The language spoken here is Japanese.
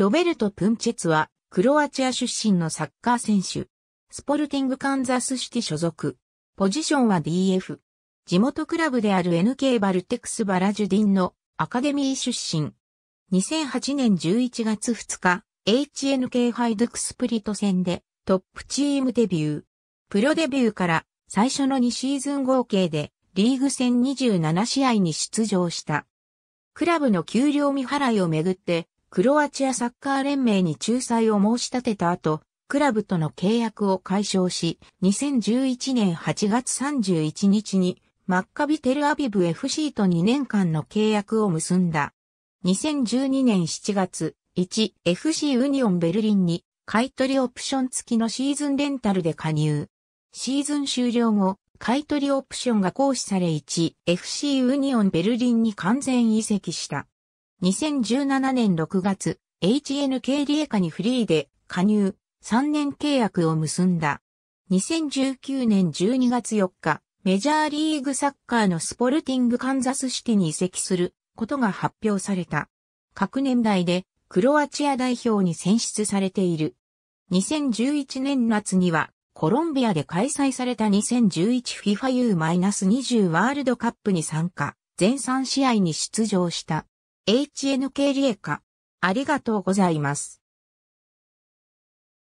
ロベルト・プンチェツは、クロアチア出身のサッカー選手。スポルティングカンザスシティ所属。ポジションは DF。地元クラブである NK バルテクス・バラジュディンのアカデミー出身。2008年11月2日、HNK ハイドクスプリト戦でトップチームデビュー。プロデビューから最初の2シーズン合計でリーグ戦27試合に出場した。クラブの給料未払いをめぐってクロアチアサッカー連盟に仲裁を申し立てた後、クラブとの契約を解消し、2011年8月31日にマッカビテルアビブ FC と2年間の契約を結んだ。2012年7月、1FC ウニオンベルリンに買い取りオプション付きのシーズンレンタルで加入。シーズン終了後、買い取りオプションが行使され 1FC ウニオンベルリンに完全移籍した。2017年6月、HNK リエカにフリーで加入、3年契約を結んだ。2019年12月4日、メジャーリーグサッカーのスポルティングカンザスシティに移籍することが発表された。各年代でクロアチア代表に選出されている。2011年夏にはコロンビアで開催された 2011FIFA U-20 ワールドカップに参加、全3試合に出場した。HNK 理恵か。ありがとうございます。